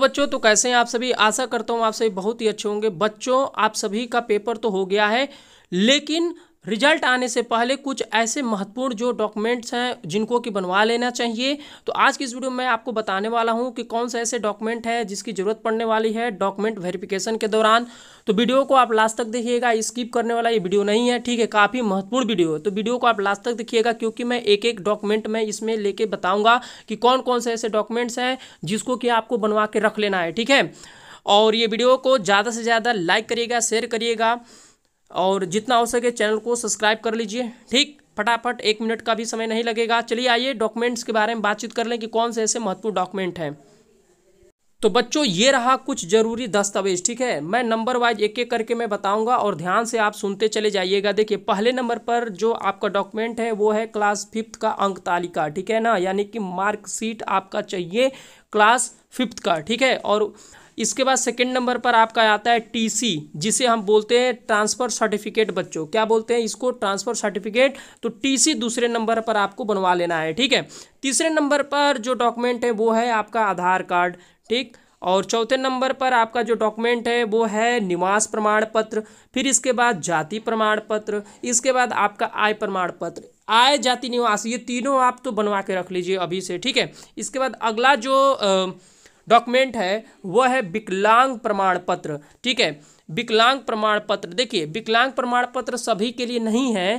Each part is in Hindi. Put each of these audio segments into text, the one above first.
बच्चों तो कैसे हैं आप सभी आशा करता हूँ आप सभी बहुत ही अच्छे होंगे बच्चों आप सभी का पेपर तो हो गया है लेकिन रिजल्ट आने से पहले कुछ ऐसे महत्वपूर्ण जो डॉक्यूमेंट्स हैं जिनको कि बनवा लेना चाहिए तो आज की इस वीडियो में आपको बताने वाला हूं कि कौन से ऐसे डॉक्यूमेंट है जिसकी ज़रूरत पड़ने वाली है डॉक्यूमेंट वेरिफिकेशन के दौरान तो वीडियो को आप लास्ट तक देखिएगा स्किप करने वाला ये वीडियो नहीं है ठीक है काफ़ी महत्वपूर्ण वीडियो है तो वीडियो को आप लास्ट तक देखिएगा क्योंकि मैं एक एक डॉक्यूमेंट में इसमें लेके बताऊँगा कि कौन कौन से ऐसे डॉक्यूमेंट्स हैं जिसको कि आपको बनवा के रख लेना है ठीक है और ये वीडियो को ज़्यादा से ज़्यादा लाइक करिएगा शेयर करिएगा और जितना हो सके चैनल को सब्सक्राइब कर लीजिए ठीक फटाफट एक मिनट का भी समय नहीं लगेगा चलिए आइए डॉक्यूमेंट्स के बारे में बातचीत कर लें कि कौन से ऐसे महत्वपूर्ण डॉक्यूमेंट हैं तो बच्चों ये रहा कुछ ज़रूरी दस्तावेज ठीक है मैं नंबर वाइज एक एक करके मैं बताऊंगा और ध्यान से आप सुनते चले जाइएगा देखिए पहले नंबर पर जो आपका डॉक्यूमेंट है वो है क्लास फिफ्थ का अंक तालिका ठीक है ना यानी कि मार्कशीट आपका चाहिए क्लास फिफ्थ का ठीक है और इसके बाद सेकेंड नंबर पर आपका आता है टीसी जिसे हम बोलते हैं ट्रांसफ़र सर्टिफिकेट बच्चों क्या बोलते हैं इसको ट्रांसफ़र सर्टिफिकेट तो टीसी दूसरे नंबर पर आपको बनवा लेना है ठीक है तीसरे नंबर पर जो डॉक्यूमेंट है वो है आपका आधार कार्ड ठीक और चौथे नंबर पर आपका जो डॉक्यूमेंट है वो है निवास प्रमाण पत्र फिर इसके बाद जाति प्रमाण पत्र इसके बाद आपका आय प्रमाण पत्र आय जाति निवास ये तीनों आप तो बनवा के रख लीजिए अभी से ठीक है इसके बाद अगला जो आ, डॉक्यूमेंट है वह है विकलांग प्रमाण पत्र ठीक है विकलांग प्रमाण पत्र देखिए विकलांग प्रमाण पत्र सभी के लिए नहीं है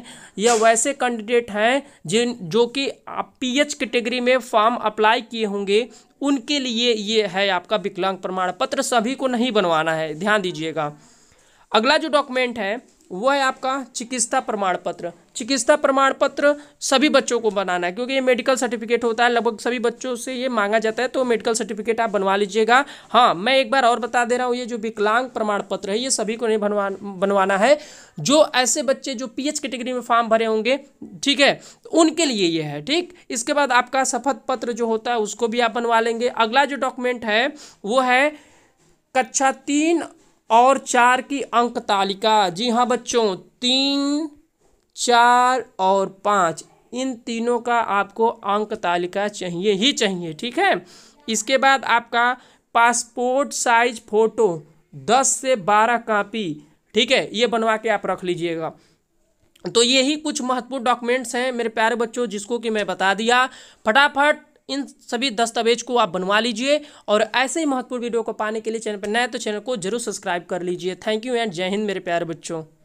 यह वैसे कैंडिडेट हैं जिन जो कि पी एच कैटेगरी में फॉर्म अप्लाई किए होंगे उनके लिए ये है आपका विकलांग प्रमाण पत्र सभी को नहीं बनवाना है ध्यान दीजिएगा अगला जो डॉक्यूमेंट है वह है आपका चिकित्सा प्रमाण पत्र चिकित्सा प्रमाण पत्र सभी बच्चों को बनाना है क्योंकि ये मेडिकल सर्टिफिकेट होता है लगभग सभी बच्चों से ये मांगा जाता है तो मेडिकल सर्टिफिकेट आप बनवा लीजिएगा हाँ मैं एक बार और बता दे रहा हूँ ये जो विकलांग प्रमाण पत्र है ये सभी को नहीं बनवा बनवाना है जो ऐसे बच्चे जो पी कैटेगरी में फॉर्म भरे होंगे ठीक है उनके लिए ये है ठीक इसके बाद आपका शपथ पत्र जो होता है उसको भी आप बनवा लेंगे अगला जो डॉक्यूमेंट है वो है कक्षा तीन और चार की अंक तालिका जी हाँ बच्चों तीन चार और पाँच इन तीनों का आपको अंक तालिका चाहिए ही चाहिए ठीक है इसके बाद आपका पासपोर्ट साइज फ़ोटो दस से बारह कापी ठीक है ये बनवा के आप रख लीजिएगा तो यही कुछ महत्वपूर्ण डॉक्यूमेंट्स हैं मेरे प्यारे बच्चों जिसको कि मैं बता दिया फटाफट इन सभी दस्तावेज को आप बनवा लीजिए और ऐसे ही महत्वपूर्ण वीडियो को पाने के लिए चैनल पर नए तो चैनल को जरूर सब्सक्राइब कर लीजिए थैंक यू एंड जय हिंद मेरे प्यारे बच्चों